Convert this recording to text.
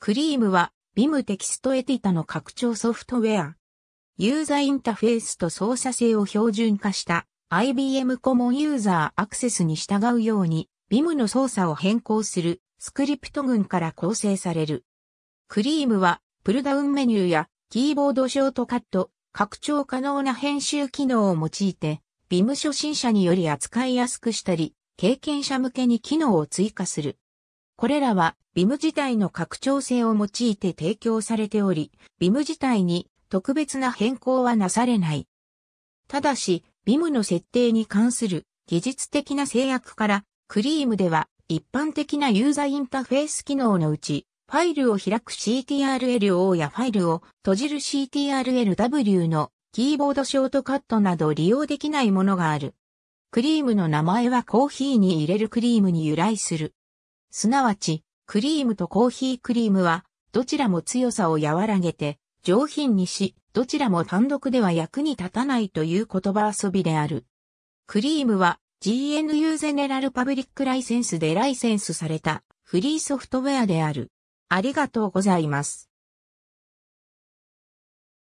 クリームはビ i m テキストエディタの拡張ソフトウェア。ユーザーインタフェースと操作性を標準化した IBM コモンユーザーアクセスに従うようにビ i m の操作を変更するスクリプト群から構成される。クリームはプルダウンメニューやキーボードショートカット、拡張可能な編集機能を用いてビ i m 初心者により扱いやすくしたり、経験者向けに機能を追加する。これらは、ビム自体の拡張性を用いて提供されており、ビム自体に特別な変更はなされない。ただし、ビムの設定に関する技術的な制約から、クリームでは一般的なユーザーインターフェース機能のうち、ファイルを開く CTRLO やファイルを閉じる CTRLW のキーボードショートカットなど利用できないものがある。クリームの名前はコーヒーに入れるクリームに由来する。すなわち、クリームとコーヒークリームは、どちらも強さを和らげて、上品にし、どちらも単独では役に立たないという言葉遊びである。クリームは GNU ゼネラルパブリックライセンスでライセンスされたフリーソフトウェアである。ありがとうございます。